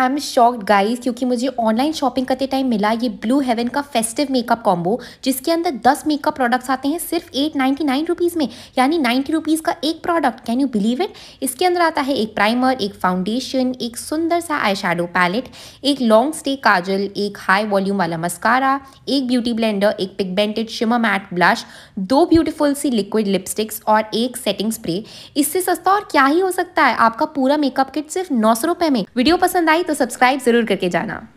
I am shocked guys क्योंकि मुझे online shopping करते टाइम मिला ये ब्लू हेवन का फेस्टिव मेकअप कॉम्बो जिसके अंदर 10 मेकअप प्रोडक्ट्स आते हैं सिर्फ एट नाइन्टी नाइन रुपीज़ में यानी नाइन्टी रुपीज़ का एक product can you believe it इसके अंदर आता है एक प्राइमर एक फाउंडेशन एक सुंदर सा आई शेडो पैलेट एक लॉन्ग स्टे काजल एक हाई वॉल्यूम वाला मस्कारा एक ब्यूटी ब्लेंडर एक पिगमेंटेड शिमर मैट ब्लश दो ब्यूटीफुल सी लिक्विड लिपस्टिक्स और एक सेटिंग स्प्रे इससे सस्ता और क्या ही हो सकता है आपका पूरा मेकअप किट सिर्फ नौ सौ रुपये में वीडियो पसंद आई तो सब्सक्राइब ज़रूर करके जाना